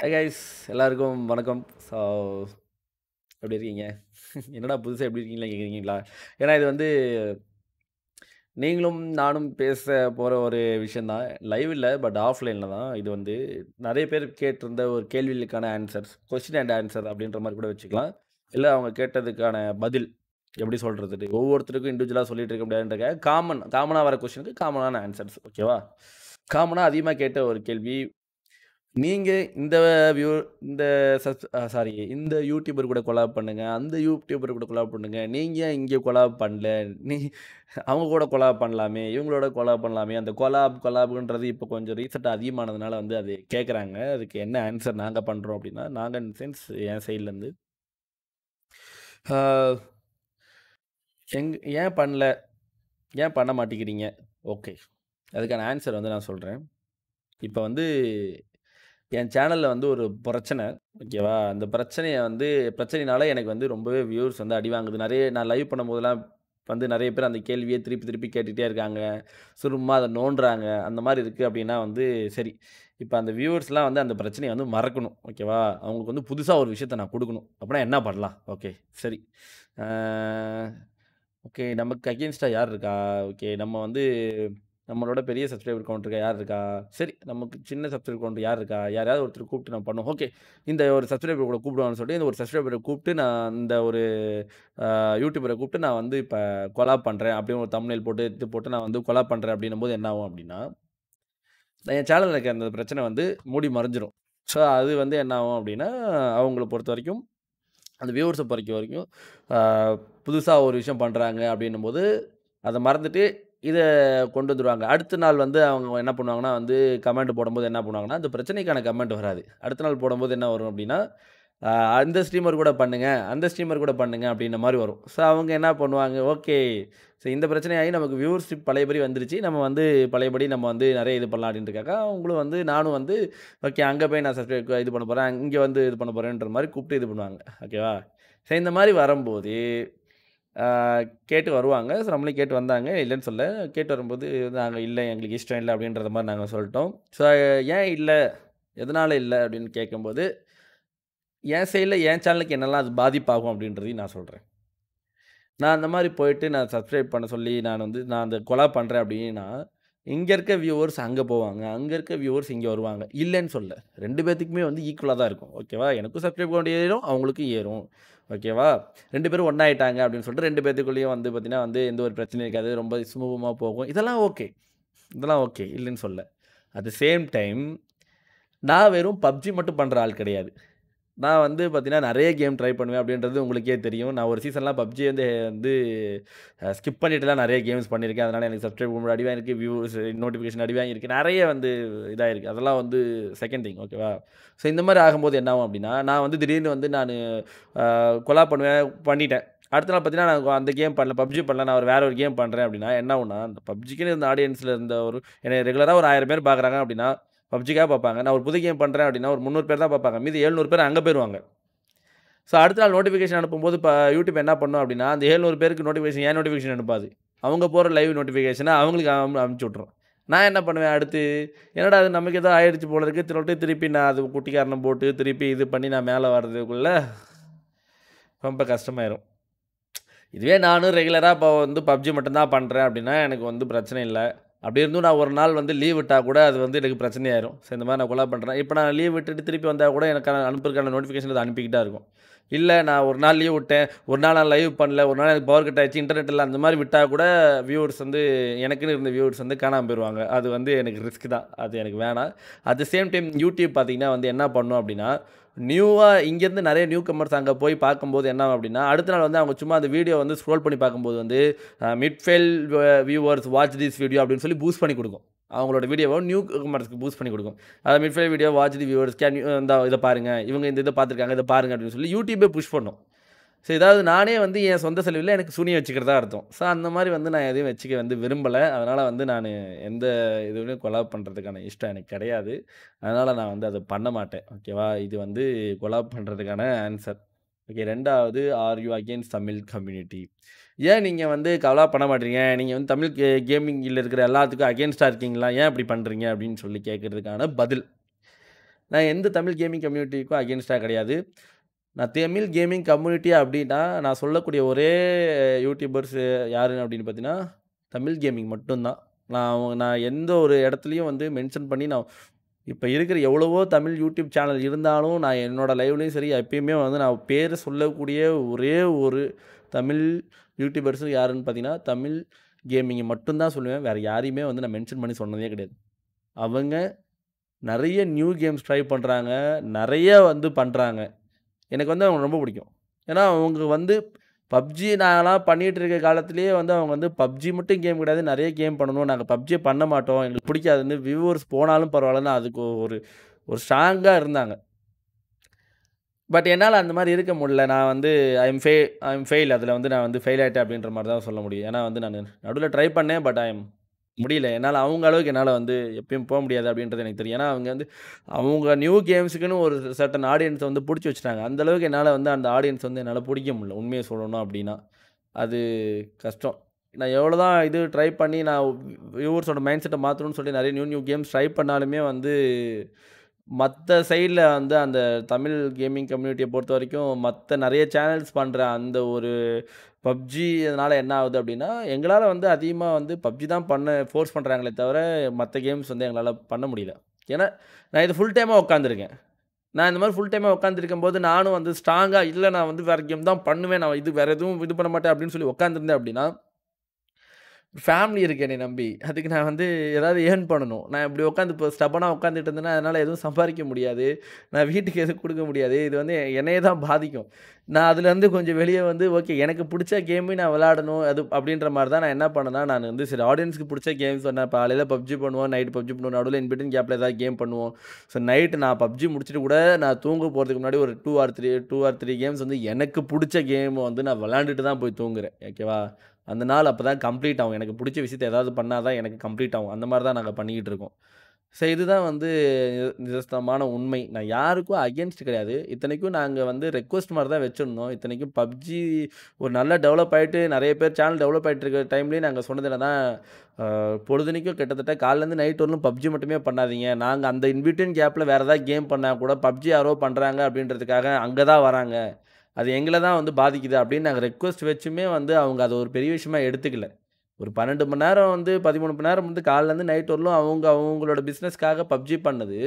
hi guys எல்லாருக்கும் வணக்கம் so எப்படி இருக்கீங்க என்னடா புதுசாக எப்படி இருக்கீங்களா கேட்குறீங்களா ஏன்னா இது வந்து நீங்களும் நானும் பேச போகிற ஒரு விஷயந்தான் லைவ் இல்லை பட் ஆஃப்லைனில் தான் இது வந்து நிறைய பேர் கேட்டிருந்த ஒரு கேள்விகளுக்கான ஆன்சர்ஸ் கொஸ்டின் அண்ட் ஆன்சர் அப்படின்ற மாதிரி கூட வச்சுக்கலாம் இல்லை அவங்க கேட்டதுக்கான பதில் எப்படி சொல்கிறது ஒவ்வொருத்தருக்கும் இண்டிவிஜுவலாக சொல்லிட்டு இருக்க முடியாதுன்றக்க காமன் காமனாக வர கொஸ்டினுக்கு காமனான ஆன்சர்ஸ் ஓகேவா காமனாக அதிகமாக கேட்ட ஒரு கேள்வி நீங்கள் இந்த வியூ இந்த சப் சாரி இந்த யூடியூபர் கூட கொலாப் பண்ணுங்கள் அந்த யூடியூபர் கூட கொலாப் பண்ணுங்கள் நீங்கள் ஏன் இங்கே கொலாப் பண்ணல நீ அவங்க கூட கொலாப் பண்ணலாமே இவங்களோட கொலாப் பண்ணலாமே அந்த கொலாப் கொலாப்ன்றது இப்போ கொஞ்சம் ரீசெண்டாக அதிகமானதுனால வந்து அது கேட்குறாங்க அதுக்கு என்ன ஆன்சர் நாங்கள் பண்ணுறோம் அப்படின்னா நாங்கள் இன் சென்ஸ் என் சைட்லேருந்து எங் ஏன் பண்ணல ஏன் பண்ண மாட்டேங்கிறீங்க ஓகே அதுக்கான ஆன்சர் வந்து நான் சொல்கிறேன் இப்போ வந்து என் சேனலில் வந்து ஒரு பிரச்சனை ஓகேவா அந்த பிரச்சனையை வந்து பிரச்சனைனால எனக்கு வந்து ரொம்பவே வியூர்ஸ் வந்து அடி வாங்குது நிறைய நான் லைவ் பண்ணும்போதெல்லாம் வந்து நிறைய பேர் அந்த கேள்வியை திருப்பி திருப்பி கேட்டுகிட்டே இருக்காங்க சுருமா அதை நோண்டுறாங்க அந்த மாதிரி இருக்குது அப்படின்னா வந்து சரி இப்போ அந்த வியூவர்ஸ்லாம் வந்து அந்த பிரச்சனையை வந்து மறக்கணும் ஓகேவா அவங்களுக்கு வந்து புதுசாக ஒரு விஷயத்த நான் கொடுக்கணும் அப்படின்னா என்ன பண்ணலாம் ஓகே சரி ஓகே நமக்கு அகேன்ஸ்டாக யார் இருக்கா ஓகே நம்ம வந்து நம்மளோட பெரிய சப்ஸ்கிரைபர் கவுண்ட் இருக்கா யார் இருக்கா சரி நமக்கு சின்ன சப்ஸ்கிரைபர் கவுண்ட் யார் இருக்கா யாராவது ஒருத்தர் கூப்பிட்டு நான் பண்ணுவோம் ஓகே இந்த ஒரு சப்ஸ்கிரைபர் கூட கூப்பிடுவான்னு சொல்லிட்டு இந்த ஒரு சப்ஸ்கிரைபரை கூப்பிட்டு நான் இந்த ஒரு யூடியூபரை கூப்பிட்டு நான் வந்து இப்போ கொலா பண்ணுறேன் அப்படின்னு ஒரு தமிழில் போட்டு எடுத்து போட்டு நான் வந்து கொலா பண்ணுறேன் அப்படின்னும் போது என்ன ஆகும் அப்படின்னா என் சேனலில் இருக்க அந்த பிரச்சனை வந்து மூடி மறைஞ்சிரும் ஸோ அது வந்து என்ன ஆகும் அப்படின்னா அவங்கள பொறுத்த வரைக்கும் அந்த வியூவர்ஸை பொறுத்த வரைக்கும் புதுசாக ஒரு விஷயம் பண்ணுறாங்க அப்படின்னும் போது அதை மறந்துட்டு இதை கொண்டு வந்துடுவாங்க அடுத்த நாள் வந்து அவங்க என்ன பண்ணுவாங்கன்னா வந்து கமெண்ட் போடும்போது என்ன பண்ணுவாங்கன்னா அந்த பிரச்சனைக்கான கமெண்ட் வராது அடுத்த நாள் போடும்போது என்ன வரும் அப்படின்னா அந்த ஸ்ட்ரீமர் கூட பண்ணுங்கள் அந்த ஸ்ட்ரீமர் கூட பண்ணுங்கள் அப்படின்ற மாதிரி வரும் ஸோ அவங்க என்ன பண்ணுவாங்க ஓகே ஸோ இந்த பிரச்சனையாகி நமக்கு வியூவர்ஷிப் பழையபடி வந்துருச்சு நம்ம வந்து பழையபடி நம்ம வந்து நிறைய இது பண்ணலாம் அப்படின்றக்காக அவங்களும் வந்து நானும் வந்து ஓகே அங்கே போய் நான் சப்ஸ்கிரைப் இது பண்ண போகிறேன் இங்கே வந்து இது பண்ண போகிறேன்ற மாதிரி கூப்பிட்டு இது பண்ணுவாங்க ஓகேவா ஸோ இந்த மாதிரி வரும்போது கேட்டு வருவாங்க ஸோ நம்மளே கேட்டு வந்தாங்க இல்லைன்னு சொல்ல கேட்டு வரும்போது நாங்கள் இல்லை எங்களுக்கு இஷ்டம் இல்லை அப்படின்றத மாதிரி நாங்கள் சொல்லிட்டோம் ஸோ ஏன் இல்லை எதனால் இல்லை அப்படின்னு கேட்கும்போது என் சைடில் என் சேனலுக்கு என்னெல்லாம் அது பாதிப்பாகும் அப்படின்றதையும் நான் சொல்கிறேன் நான் அந்த மாதிரி போயிட்டு நான் சப்ஸ்கிரைப் பண்ண சொல்லி நான் வந்து நான் அந்த கொலா பண்ணுறேன் அப்படின்னா இங்கே இருக்க வியூவர்ஸ் அங்கே போவாங்க அங்கே இருக்க வியூவர்ஸ் இங்கே வருவாங்க இல்லைன்னு சொல்ல ரெண்டு பேர்த்துக்குமே வந்து ஈக்குவலாக தான் இருக்கும் ஓகேவா எனக்கும் சப்ஸ்கிரைப் பண்ண ஏறும் அவங்களுக்கும் ஏறும் ஓகேவா ரெண்டு பேரும் ஒன்றாயிட்டாங்க அப்படின்னு சொல்லிட்டு ரெண்டு பேர்த்துக்குள்ளேயும் வந்து பார்த்திங்கன்னா வந்து எந்த ஒரு பிரச்சனையும் இருக்காது ரொம்ப சுமூகமாக போகும் இதெல்லாம் ஓகே இதெல்லாம் ஓகே இல்லைன்னு சொல்ல அட் த சேம் டைம் நான் வெறும் பப்ஜி மட்டும் பண்ணுற ஆள் கிடையாது நான் வந்து பார்த்தீங்கன்னா நிறைய கேம் ட்ரை பண்ணுவேன் அப்படின்றது உங்களுக்கே தெரியும் நான் ஒரு சீசன்லாம் பப்ஜி வந்து வந்து ஸ்கிப் பண்ணிட்டுலாம் நிறைய கேம்ஸ் பண்ணியிருக்கேன் அதனால் எனக்கு சப்ஸ்கிரைப் அடி வாங்கியிருக்கு வியூஸ் நோட்டிஃபிகேஷன் அடி வாங்கியிருக்கு நிறைய வந்து இதாக இருக்குது அதெல்லாம் வந்து செகண்ட் திங் ஓகேவா ஸோ இந்த மாதிரி ஆகும்போது என்ன ஆகும் அப்படின்னா நான் வந்து திடீர்னு வந்து நான் கொலா பண்ணுவேன் பண்ணிட்டேன் அடுத்த நாள் பார்த்தீங்கன்னா நான் அந்த கேம் பண்ணல பப்ஜி பண்ணல நான் ஒரு வேறு ஒரு கேம் பண்ணுறேன் அப்படின்னா என்ன ஒன்றா அந்த பப்ஜிக்குன்னு இருந்த ஆடியன்ஸில் இருந்த ஒரு என்னை ரெகுலராக ஒரு ஆயிரம் பேர் பார்க்குறாங்க அப்படின்னா பப்ஜிக்காக பார்ப்பாங்க நான் ஒரு புது கேம் பண்ணுறேன் அப்படின்னா ஒரு முந்நூறு பேர் தான் பார்ப்பாங்க மீது எழுநூறு பேர் அங்கே போயிருவாங்க ஸோ அடுத்த நாள் நோட்டிஃபிகேஷன் அனுப்பும்போது இப்போ யூடியூப் என்ன பண்ணும் அப்படின்னா அந்த ஏழ்நூறு பேருக்கு நோட்டிஃபிகேஷன் ஏன் நோட்டிஃபிகேஷன் அனுப்பாது அவங்க போகிற லைவ் நோட்டிஃபிகேஷனை அவங்களுக்கு அனுப்பிச்சி விட்றோம் நான் என்ன பண்ணுவேன் அடுத்து என்னடா அது நமக்கு ஏதோ ஆயிடுச்சு போல இருக்குது திருட்டு திருப்பி நான் அது குட்டிக்காரனை போட்டு திருப்பி இது பண்ணி நான் மேலே வர்றதுக்குள்ள ரொம்ப கஷ்டமாயிடும் இதுவே நானும் ரெகுலராக இப்போ வந்து பப்ஜி மட்டும்தான் பண்ணுறேன் அப்படின்னா எனக்கு வந்து பிரச்சனை இல்லை அப்படி இருந்தும் நான் ஒரு நாள் வந்து லீவ் விட்டால் கூட அது வந்து எனக்கு பிரச்சனையாயிரும் ஸோ இந்த மாதிரி நான் கொலா பண்ணுறேன் இப்போ நான் லீவ் விட்டுட்டு திருப்பி வந்தால் கூட எனக்கான அனுப்புறதுக்கான நோட்டிஃபிகேஷன் அதை அனுப்பிக்கிட்டே இருக்கும் இல்லை நான் ஒரு நாள் லீவ் விட்டேன் ஒரு நாள் நான் லைவ் பண்ணல ஒரு நாள் எனக்கு பவர் கட் ஆயிடுச்சு இன்டர்நெட் இல்லை அந்த மாதிரி விட்டால் கூட வியூவர்ஸ் வந்து எனக்குன்னு இருந்த வியூவர்ஸ் வந்து காணாமல் போயிடுவாங்க அது வந்து எனக்கு ரிஸ்க் தான் அது எனக்கு வேணாம் at the same time YouTube பார்த்திங்கன்னா வந்து என்ன பண்ணும் அப்படின்னா நியூவாக இங்கேருந்து நிறைய நியூ கமர்ஸ் அங்கே போய் பார்க்கும்போது என்ன அப்படின்னா அடுத்த நாள் வந்து அவங்க சும்மா அந்த வீடியோ வந்து ஸ்க்ரோல் பண்ணி பார்க்கும்போது வந்து மிட்ஃபெயில் வியூவர்ஸ் வாட்ச் திஸ் வீடியோ அப்படின்னு சொல்லி பூஸ்ட் பண்ணி கொடுக்கும் அவங்களோட வீடியோவை நியூ கமர்ஸ்க்கு பூஸ்ட் பண்ணி கொடுக்கும் அதை மிட்ஃபை video watch the viewers can இந்த இதை பாருங்கள் இவங்க இந்த இதை பார்த்துருக்காங்க இதை பாருங்கள் அப்படின்னு சொல்லி யூடியூப்பே புஷ் பண்ணும் ஸோ இதாவது நானே வந்து என் சொந்த செலவில் எனக்கு சுனி வச்சுக்கிறதா அர்த்தம் ஸோ அந்த மாதிரி வந்து நான் எதையும் வச்சுக்க வந்து விரும்பலை அதனால் வந்து நான் எந்த இதுவுமே கொலாப் பண்ணுறதுக்கான இஷ்டம் எனக்கு கிடையாது அதனால் நான் வந்து அதை பண்ண மாட்டேன் ஓகேவா இது வந்து கொலாப் பண்ணுறதுக்கான ஆன்சர் ஓகே ரெண்டாவது are you against Tamil community ஏன் நீங்கள் வந்து கவலா பண்ண மாட்டீங்க நீங்கள் வந்து தமிழ் கே கேமிங்கில் இருக்கிற எல்லாத்துக்கும் அகேன்ஸ்டாக இருக்கீங்களா ஏன் இப்படி பண்ணுறீங்க அப்படின்னு சொல்லி கேட்குறதுக்கான பதில் நான் எந்த தமிழ் கேமிங் கம்யூனிட்டிக்கும் அகேன்ஸ்டாக கிடையாது நான் தமிழ் கேமிங் கம்யூனிட்டி அப்படின்னா நான் சொல்லக்கூடிய ஒரே யூடியூபர்ஸ் யாருன்னு அப்படின்னு பார்த்தீங்கன்னா தமிழ் கேமிங் மட்டும்தான் நான் அவங்க நான் எந்த ஒரு இடத்துலையும் வந்து மென்ஷன் பண்ணி நான் இப்போ இருக்கிற எவ்வளவோ தமிழ் யூடியூப் சேனல் இருந்தாலும் நான் என்னோடய லைவ்லேயும் சரி எப்பயுமே வந்து நான் பேர் சொல்லக்கூடிய ஒரே ஒரு தமிழ் யூடியூபர்ஸும் யாருன்னு பார்த்தீங்கன்னா தமிழ் கேமிங்கை மட்டும்தான் சொல்லுவேன் வேறு யாரையுமே வந்து நான் மென்ஷன் பண்ணி சொன்னதே கிடையாது அவங்க நிறைய நியூ கேம்ஸ் ட்ரை பண்ணுறாங்க நிறைய வந்து பண்ணுறாங்க எனக்கு வந்து அவங்க ரொம்ப பிடிக்கும் ஏன்னா அவங்க வந்து பப்ஜி நாங்களாம் பண்ணிகிட்டு இருக்க காலத்துலேயே வந்து அவங்க வந்து பப்ஜி மட்டும் கேம் கிடையாது நிறைய கேம் பண்ணணும் நாங்கள் பப்ஜியை பண்ண மாட்டோம் எங்களுக்கு பிடிக்காதுன்னு வியூவர்ஸ் போனாலும் பரவாயில்லன்னு அதுக்கு ஒரு ஒரு ஸ்ட்ராங்காக இருந்தாங்க பட் என்னால் அந்த மாதிரி இருக்க முடியல நான் வந்து I am fail I am fail அதில் வந்து நான் வந்து ஃபெயில் ஆகிட்டேன் அப்படின்ற மாதிரி தான் சொல்ல முடியும் ஏன்னா வந்து நான் நடுவில் ட்ரை பண்ணேன் பட் ஐ எம் முடியல என்னால் அவங்க அளவுக்கு என்னால் வந்து எப்பயும் போக முடியாது அப்படின்றது எனக்கு தெரியும் ஏன்னா அவங்க வந்து அவங்க நியூ கேம்ஸுக்குன்னு ஒரு சர்டன் ஆடியன்ஸை வந்து பிடிச்சி வச்சுட்டாங்க அந்தளவுக்கு என்னால் வந்து அந்த ஆடியன்ஸ் வந்து என்னால் பிடிக்க முடியல உண்மையை சொல்லணும் அப்படின்னா அது கஷ்டம் நான் எவ்வளோ தான் இது ட்ரை பண்ணி நான் வியூவர்ஸோட மைண்ட் செட்டை மாற்றணும்னு சொல்லி நிறைய நியூ நியூ கேம்ஸ் ட்ரை பண்ணாலுமே வந்து மற்ற சைடில் வந்து அந்த தமிழ் கேமிங் கம்யூனிட்டியை பொறுத்த வரைக்கும் மற்ற நிறைய சேனல்ஸ் பண்ணுற அந்த ஒரு பப்ஜி அதனால் என்ன ஆகுது அப்படின்னா எங்களால் வந்து அதிகமாக வந்து பப்ஜி தான் பண்ண ஃபோர்ஸ் பண்ணுறாங்களே தவிர மற்ற கேம்ஸ் வந்து எங்களால் பண்ண முடியல ஏன்னா நான் இது ஃபுல் டைமாக உட்காந்துருக்கேன் நான் இந்த மாதிரி ஃபுல் டைமாக உட்காந்துருக்கும் போது நானும் வந்து ஸ்ட்ராங்காக இல்லை நான் வந்து வேறு கேம் தான் பண்ணுவேன் நான் இது வேறு எதுவும் இது பண்ண மாட்டேன் அப்படின்னு சொல்லி உட்காந்துருந்தேன் அப்படின்னா ஃபேமிலி இருக்கு என்னை நம்பி அதுக்கு நான் வந்து ஏதாவது ஏர்ன் பண்ணணும் நான் இப்படி உட்காந்து இப்போ ஸ்டபனாக உட்காந்துட்டு இருந்தேன்னா அதனால் எதுவும் சம்பாதிக்க முடியாது நான் வீட்டுக்கு எதுவும் கொடுக்க முடியாது இது வந்து என்னையே தான் பாதிக்கும் நான் அதுலேருந்து கொஞ்சம் வெளியே வந்து ஓகே எனக்கு பிடிச்ச கேமு நான் விளாடணும் அது அப்படின்ற மாதிரி தான் நான் என்ன பண்ணேன்னா நான் வந்து சரி ஆடியன்ஸ்க்கு பிடிச்ச கேம்ஸ் சொன்னேன் காலையில் பப்ஜி பண்ணுவோம் நைட் பப்ஜி பண்ணுவோம் நடுவில் இன்பிட்டன் கேப்பில் ஏதாவது கேம் பண்ணுவோம் ஸோ நைட்டு நான் பப்ஜி முடிச்சுட்டு கூட நான் தூங்க போகிறதுக்கு முன்னாடி ஒரு two or three two or three games வந்து எனக்கு பிடிச்ச கேம் வந்து நான் விளாண்டுட்டு தான் போய் தூங்குறேன் ஓகேவா அந்த நாள் அப்போ தான் கம்ப்ளீட் ஆகும் எனக்கு பிடிச்ச விஷயத்த ஏதாவது பண்ணால் தான் எனக்கு கம்ப்ளீட் ஆகும் அந்த மாதிரி தான் நாங்கள் பண்ணிக்கிட்டு இருக்கோம் ஸோ இதுதான் வந்து நிதஸ்தமான உண்மை நான் யாருக்கும் அகேன்ஸ்ட் கிடையாது இத்தனைக்கும் நாங்கள் வந்து ரெக்வஸ்ட் மாதிரி தான் வச்சுருந்தோம் இத்தனைக்கும் பப்ஜி ஒரு நல்லா டெவலப் ஆகிட்டு நிறைய பேர் சேனல் டெவலப் ஆகிட்டு இருக்கிற டைம்லேயே நாங்கள் சொன்னதில் தான் பொழுதுனைக்கும் கிட்டத்தட்ட காலைலேருந்து நைட் வரலும் பப்ஜி மட்டுமே பண்ணாதீங்க நாங்கள் அந்த இன்பிட்வீன் கேப்பில் வேறு ஏதாவது கேம் பண்ணால் கூட பப்ஜி யாரோ பண்ணுறாங்க அப்படின்றதுக்காக அங்கே தான் வராங்க அது எங்களை தான் வந்து பாதிக்குது அப்படின்னு நாங்கள் ரெக்வஸ்ட் வச்சுமே வந்து அவங்க அதை ஒரு பெரிய விஷயமாக எடுத்துக்கல ஒரு பன்னெண்டு மணி நேரம் வந்து பதிமூணு மணி நேரம் வந்து காலைலேருந்து நைட் வரலும் அவங்க அவங்களோட பிஸ்னஸ்க்காக பப்ஜி பண்ணது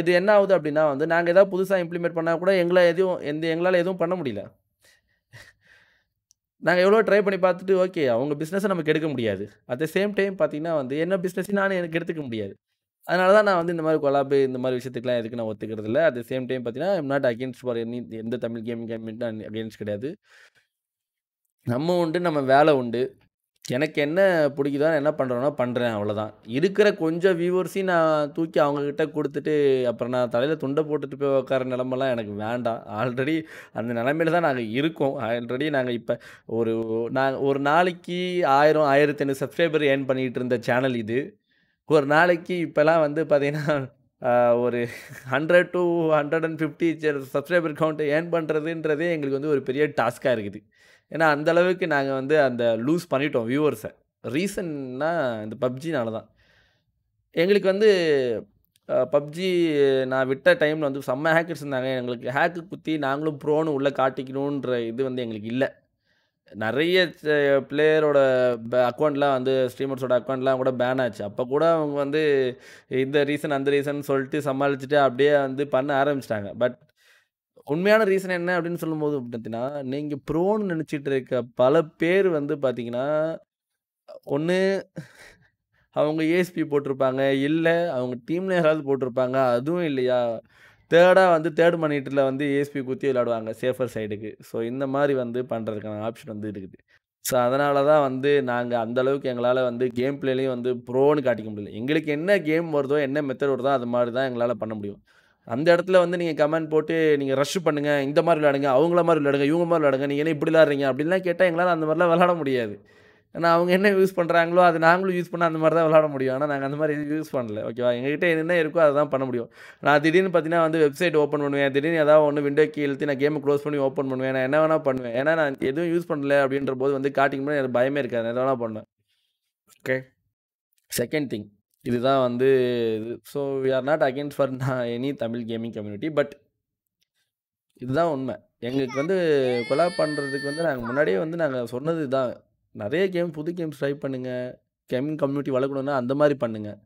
இது என்ன ஆகுது அப்படின்னா வந்து நாங்கள் எதாவது புதுசாக இம்ப்ளிமெண்ட் பண்ணால் கூட எங்களை எதுவும் எந்த எங்களால் எதுவும் பண்ண முடியல நாங்கள் எவ்வளோ ட்ரை பண்ணி பார்த்துட்டு ஓகே அவங்க பிஸ்னஸை நமக்கு எடுக்க முடியாது அட் த சேம் டைம் பார்த்தீங்கன்னா வந்து என்ன பிஸ்னஸையும் நான் எனக்கு எடுத்துக்க முடியாது அதனால தான் நான் வந்து இந்த மாதிரி கொலாபு இந்த மாதிரி விஷயத்துக்குலாம் எதுக்கு நான் ஒத்துக்கிறது இல்லை அட் சேம் டைம் பார்த்தீங்கன்னா I'm not against for any எந்த தமிழ் கேம் கேம் அகேன்ஸ்ட் கிடையாது நம்ம உண்டு நம்ம வேலை உண்டு எனக்கு என்ன பிடிக்குதோ என்ன பண்ணுறேனோ பண்ணுறேன் அவ்வளோதான் இருக்கிற கொஞ்சம் வியூவர்ஸையும் நான் தூக்கி அவங்கக்கிட்ட கொடுத்துட்டு அப்புறம் நான் தலையில் துண்டை போட்டுட்டு போய் உட்கார நிலமெல்லாம் எனக்கு வேண்டாம் ஆல்ரெடி அந்த நிலமையில தான் நாங்கள் இருக்கோம் ஆல்ரெடி நாங்கள் இப்போ ஒரு நாங்கள் ஒரு நாளைக்கு ஆயிரம் ஆயிரத்தி ஐநூறு சப்ஸ்கிரைபர் ஏர்ன் பண்ணிகிட்டு இருந்த சேனல் இது ஒரு நாளைக்கு இப்போலாம் வந்து பார்த்திங்கன்னா ஒரு hundred to hundred and fifty subscriber கவுண்ட்டை ஏர்ன் பண்ணுறதுன்றதே எங்களுக்கு வந்து ஒரு பெரிய டாஸ்க்காக இருக்குது ஏன்னா அந்தளவுக்கு நாங்கள் வந்து அந்த லூஸ் பண்ணிட்டோம் வியூவர்ஸை ரீசன்னா இந்த பப்ஜினால தான் எங்களுக்கு வந்து பப்ஜி நான் விட்ட டைமில் வந்து செம்ம ஹேக்கர்ஸ் இருந்தாங்க எங்களுக்கு ஹேக்கு குத்தி நாங்களும் ப்ரோனு உள்ளே காட்டிக்கணுன்ற இது வந்து எங்களுக்கு இல்லை நிறைய பிளேயரோட அக்கௌண்ட்லாம் வந்து ஸ்ட்ரீமர்ஸோட அக்கௌண்ட்லாம் கூட பேன் ஆச்சு அப்போ கூட அவங்க வந்து இந்த ரீசன் அந்த ரீசன் சொல்லிட்டு சமாளிச்சுட்டு அப்படியே வந்து பண்ண ஆரம்பிச்சிட்டாங்க பட் உண்மையான ரீசன் என்ன அப்படின்னு சொல்லும்போது பார்த்தீங்கன்னா நீங்கள் ப்ரோன்னு நினச்சிட்டு இருக்க பல பேர் வந்து பார்த்தீங்கன்னா ஒன்று அவங்க ஏஎஸ்பி போட்டிருப்பாங்க இல்லை அவங்க டீமில் யாராவது போட்டிருப்பாங்க அதுவும் இல்லையா தேர்டாக வந்து தேர்ட் மணிட்டில் வந்து ஏஎஸ்பி குத்தி விளாடுவாங்க சேஃபர் சைடுக்கு ஸோ இந்த மாதிரி வந்து பண்ணுறதுக்கான ஆப்ஷன் வந்து இருக்குது ஸோ அதனால தான் வந்து நாங்கள் அந்தளவுக்கு எங்களால் வந்து கேம் பிளேலையும் வந்து ப்ரோன்னு காட்டிக்க முடியல எங்களுக்கு என்ன கேம் வருதோ என்ன மெத்தட் வருதோ அது மாதிரி தான் எங்களால் பண்ண முடியும் அந்த இடத்துல வந்து நீங்கள் கமெண்ட் போட்டு நீங்கள் ரஷ் பண்ணுங்கள் இந்த மாதிரி விளையாடுங்க அவங்கள மாதிரி விளையாடுங்க இவங்க மாதிரி விளையாடுங்க நீங்கள் என்ன இப்படி விளாட்றீங்க அப்படின்லாம் கேட்டால் எங்களால் அந்த மாதிரிலாம் விளாட முடியாது ஏன்னா அவங்க என்ன யூஸ் பண்ணுறாங்களோ அது நாங்களும் யூஸ் பண்ணால் அந்த மாதிரி தான் விளாட முடியும் ஆனால் நாங்கள் அந்த மாதிரி எதுவும் யூஸ் பண்ணல ஓகேவா எங்ககிட்ட என்ன இருக்கோ அதை தான் பண்ண முடியும் நான் திடீர்னு பார்த்தீங்கன்னா வந்து வெப்சைட் ஓப்பன் பண்ணுவேன் திடீர்னு ஏதாவது ஒன்று விண்டோ கீ இழுத்து நான் கேமை க்ளோஸ் பண்ணி ஓப்பன் பண்ணுவேன் நான் என்ன வேணால் பண்ணுவேன் ஏன்னா நான் எதுவும் யூஸ் பண்ணல அப்படின்ற போது வந்து காட்டிங் பண்ணி எனக்கு பயமே இருக்காது எது எதை வேணால் பண்ணுவேன் ஓகே செகண்ட் திங் இதுதான் வந்து இது so we are not against for any Tamil gaming community but இதுதான் உண்மை எங்களுக்கு வந்து கொலா பண்ணுறதுக்கு வந்து நாங்கள் முன்னாடியே வந்து நாங்கள் சொன்னது இதுதான் நிறைய கேம் புது கேம்ஸ் ட்ரை பண்ணுங்கள் கேமிங் கம்யூனிட்டி வளர்க்கணுன்னா அந்த மாதிரி பண்ணுங்கள்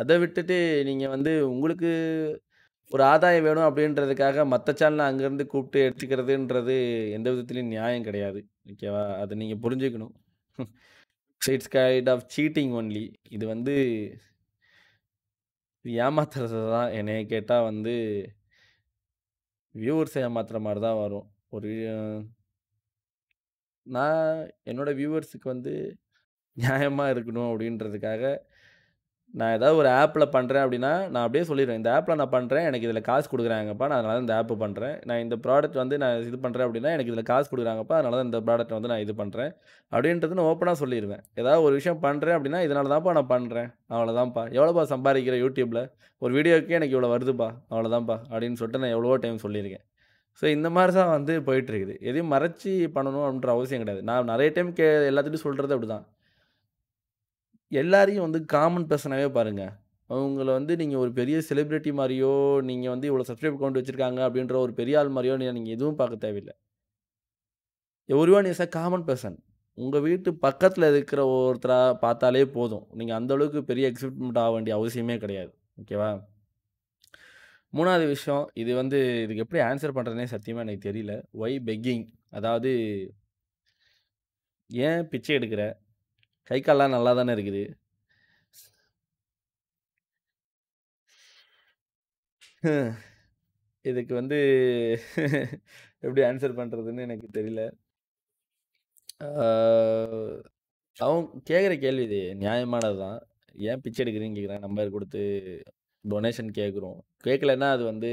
அதை விட்டுட்டு நீங்கள் வந்து உங்களுக்கு ஒரு ஆதாயம் வேணும் அப்படின்றதுக்காக மற்ற சேனலை அங்கேருந்து கூப்பிட்டு எடுத்துக்கிறதுன்றது எந்த விதத்துலையும் நியாயம் கிடையாது ஓகேவா அதை நீங்கள் புரிஞ்சுக்கணும் it's kind of cheating only இது வந்து ஏமாத்துறது தான் என்னைய கேட்டால் வந்து வியூவர்ஸ் ஏமாத்துற மாதிரி தான் வரும் ஒரு நான் என்னோட வியூவர்ஸுக்கு வந்து நியாயமாக இருக்கணும் அப்படின்றதுக்காக நான் ஏதாவது ஒரு ஆப்பில் பண்ணுறேன் அப்படின்னா நான் அப்படியே சொல்லிடுறேன் இந்த ஆப்பில் நான் பண்ணுறேன் எனக்கு இதில் காசு கொடுக்குறாங்கப்பா நான் அதனால இந்த ஆப்பு பண்ணுறேன் நான் இந்த ப்ராடக்ட் வந்து நான் இது பண்ணுறேன் அப்படின்னா எனக்கு இதில் காசு கொடுக்குறாங்கப்பா அதனால தான் இந்த ப்ராடக்ட் வந்து நான் இது பண்ணுறேன் அப்படின்றது நான் ஓப்பனாக சொல்லிடுவேன் ஏதாவது ஒரு விஷயம் பண்ணுறேன் அப்படின்னா இதனால தான்ப்பா நான் பண்ணுறேன் அவ்வளோதான்ப்பா எவ்வளோப்பா சம்பாதிக்கிறேன் யூடியூப்பில் ஒரு வீடியோக்கே எனக்கு இவ்வளோ வருதுப்பா அவ்வளோதான்ப்பா அப்படின்னு சொல்லிட்டு நான் எவ்வளோ டைம் சொல்லியிருக்கேன் ஸோ இந்த மாதிரி தான் வந்து போயிட்டுருக்குது எதையும் மறைச்சி பண்ணணும் அப்படின்ற அவசியம் கிடையாது நான் நிறைய டைம் கே எல்லாத்துலேயும் சொல்கிறது அப்படி தான் எல்லாரையும் வந்து காமன் பர்சனாகவே பாருங்கள் அவங்கள வந்து நீங்கள் ஒரு பெரிய செலிப்ரிட்டி மாதிரியோ நீங்கள் வந்து இவ்வளோ சப்ஸ்கிரைப் கவுண்ட் வச்சுருக்காங்க அப்படின்ற ஒரு பெரிய ஆள் மாதிரியோ நீங்கள் எதுவும் பார்க்க தேவையில்லை everyone is a common person உங்கள் வீட்டு பக்கத்தில் இருக்கிற ஒருத்தராக பார்த்தாலே போதும் நீங்கள் அந்தளவுக்கு பெரிய எக்ஸைட்மெண்ட் ஆக வேண்டிய அவசியமே கிடையாது ஓகேவா மூணாவது விஷயம் இது வந்து இதுக்கு எப்படி ஆன்சர் பண்ணுறதுனே சத்தியமாக எனக்கு தெரியல ஒய் பெக்கிங் அதாவது ஏன் பிச்சை எடுக்கிற கை கால்லாம் நல்லா தானே இருக்குது இதுக்கு வந்து எப்படி ஆன்சர் பண்ணுறதுன்னு எனக்கு தெரியல அவங்க கேட்குற கேள்வி இது நியாயமானது தான் ஏன் பிச்சை எடுக்கிறீங்கன்னு கேட்குறேன் நம்பர் கொடுத்து டொனேஷன் கேட்குறோம் கேட்கலன்னா அது வந்து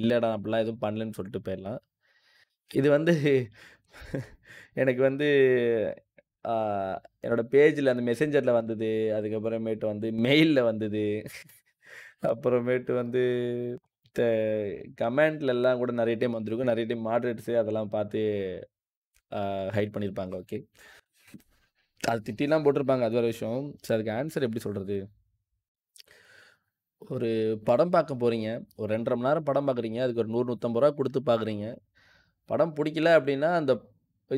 இல்லைடா அப்படிலாம் எதுவும் பண்ணலன்னு சொல்லிட்டு போயிடலாம் இது வந்து எனக்கு வந்து என்னோட பேஜில் அந்த மெசேஞ்சரில் வந்தது அதுக்கப்புறமேட்டு வந்து மெயிலில் வந்தது அப்புறமேட்டு வந்து கமெண்ட்லலாம் கூட நிறைய டைம் வந்திருக்கும் நிறைய டைம் மாட்ரேட்ஸு அதெல்லாம் பார்த்து ஹைட் பண்ணியிருப்பாங்க ஓகே அது திட்டிலாம் போட்டிருப்பாங்க அது ஒரு விஷயம் சார் அதுக்கு ஆன்சர் எப்படி சொல்கிறது ஒரு படம் பார்க்க போகிறீங்க ஒரு ரெண்டரை மணி நேரம் படம் பார்க்குறீங்க அதுக்கு ஒரு நூறு நூற்றம்பது ரூபா கொடுத்து பார்க்குறீங்க படம் பிடிக்கல அப்படின்னா அந்த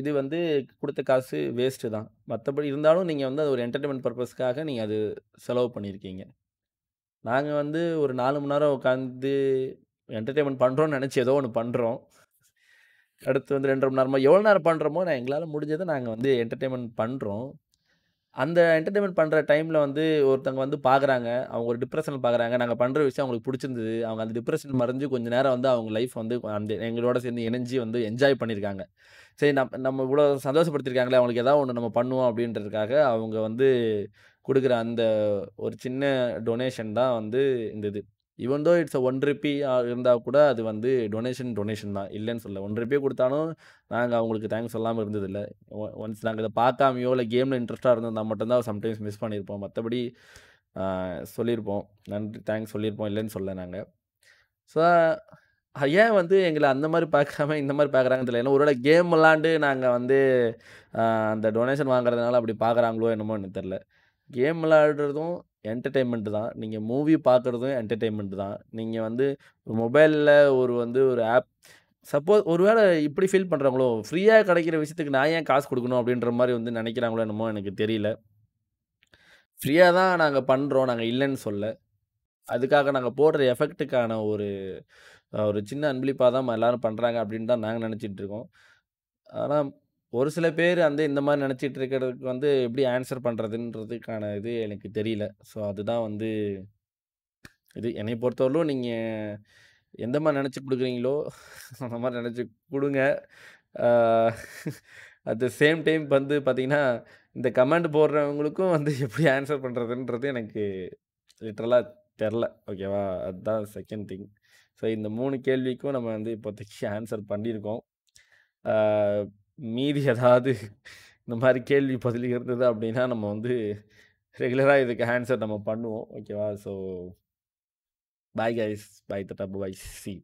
இது வந்து கொடுத்த காசு வேஸ்ட்டு தான் மற்றபடி இருந்தாலும் நீங்கள் வந்து அது ஒரு என்டர்டெயின்மெண்ட் பர்பஸ்க்காக நீங்கள் அது செலவு பண்ணியிருக்கீங்க நாங்கள் வந்து ஒரு நாலு மணி நேரம் உட்காந்து என்டர்டெயின்மெண்ட் பண்ணுறோன்னு நினச்சி ஏதோ ஒன்று பண்ணுறோம் அடுத்து வந்து ரெண்டரை மணி நேரமாக எவ்வளோ நேரம் பண்ணுறோமோ நான் எங்களால் முடிஞ்சதை நாங்கள் வந்து என்டர்டெயின்மெண்ட் பண்ணுறோம் அந்த என்டர்டைன்மெண்ட் பண்ணுற டைமில் வந்து ஒருத்தவங்க வந்து பார்க்குறாங்க அவங்க ஒரு டிப்ரெஷனில் பார்க்குறாங்க நாங்கள் பண்ணுற விஷயம் அவங்களுக்கு பிடிச்சிருந்தது அவங்க அந்த டிப்ரெஷன் மறைஞ்சு கொஞ்சம் நேரம் வந்து அவங்க லைஃப் வந்து அந்த எங்களோட சேர்ந்து இணைஞ்சி வந்து என்ஜாய் பண்ணியிருக்காங்க சரி நம்ம நம்ம இவ்வளோ சந்தோஷப்படுத்திருக்காங்களே அவங்களுக்கு எதாவது ஒன்று நம்ம பண்ணுவோம் அப்படின்றதுக்காக அவங்க வந்து கொடுக்குற அந்த ஒரு சின்ன டொனேஷன் தான் வந்து இந்த இது even though it's one rupee இருந்தால் கூட அது வந்து டொனேஷன் டொனேஷன் தான் இல்லைன்னு சொல்ல ஒன் ருபி கொடுத்தாலும் நாங்கள் அவங்களுக்கு தேங்க்ஸ் சொல்லாமல் இருந்ததில்லை ஒன்ஸ் நாங்கள் இதை பார்க்காமையோ இல்லை கேமில் இன்ட்ரெஸ்ட்டாக இருந்தால் மட்டும்தான் சம்டைம்ஸ் மிஸ் பண்ணியிருப்போம் மற்றபடி சொல்லியிருப்போம் நன்றி தேங்க்ஸ் சொல்லியிருப்போம் இல்லைன்னு சொல்ல நாங்கள் ஸோ ஏன் வந்து எங்களை அந்த மாதிரி பார்க்காம இந்த மாதிரி பார்க்குறாங்கன்னு தெரியல ஏன்னா ஒருவேளை கேம் விளாண்டு நாங்கள் வந்து அந்த டொனேஷன் வாங்குறதுனால அப்படி பார்க்குறாங்களோ என்னமோ எனக்கு தெரில கேம் விளாடுறதும் என்டர்டெயின்மெண்ட் தான் நீங்கள் மூவி பார்க்குறதும் என்டர்டெயின்மெண்ட் தான் நீங்கள் வந்து மொபைலில் ஒரு வந்து ஒரு ஆப் சப்போஸ் ஒருவேளை இப்படி ஃபீல் பண்ணுறாங்களோ ஃப்ரீயாக கிடைக்கிற விஷயத்துக்கு நான் ஏன் காசு கொடுக்கணும் அப்படின்ற மாதிரி வந்து நினைக்கிறாங்களோ என்னமோ எனக்கு தெரியல ஃப்ரீயாக தான் நாங்கள் பண்ணுறோம் நாங்கள் இல்லைன்னு சொல்ல அதுக்காக நாங்கள் போடுற எஃபெக்ட்டுக்கான ஒரு ஒரு சின்ன அன்பளிப்பாக தான் எல்லோரும் பண்ணுறாங்க அப்படின்னு தான் நாங்கள் இருக்கோம் ஆனால் ஒரு சில பேர் அந்த இந்த மாதிரி நினச்சிட்டு இருக்கிறதுக்கு வந்து எப்படி ஆன்சர் பண்ணுறதுன்றதுக்கான இது எனக்கு தெரியல ஸோ அதுதான் வந்து இது என்னை பொறுத்தவரையிலும் நீங்கள் எந்த மாதிரி நினச்சி கொடுக்குறீங்களோ அந்த மாதிரி நினச்சி கொடுங்க அட் த சேம் டைம் வந்து பார்த்திங்கன்னா இந்த கமெண்ட் போடுறவங்களுக்கும் வந்து எப்படி ஆன்சர் பண்ணுறதுன்றது எனக்கு லிட்டரலாக தெரில ஓகேவா அதுதான் செகண்ட் திங் ஸோ இந்த மூணு கேள்விக்கும் நம்ம வந்து இப்போதைக்கு ஆன்சர் பண்ணியிருக்கோம் மீதி ஏதாவது இந்த மாதிரி கேள்வி பதில் இருந்தது அப்படின்னா நம்ம வந்து ரெகுலராக இதுக்கு ஆன்சர் நம்ம பண்ணுவோம் ஓகேவா ஸோ பாய் கைஸ் பாய் தட்டா பாய் சி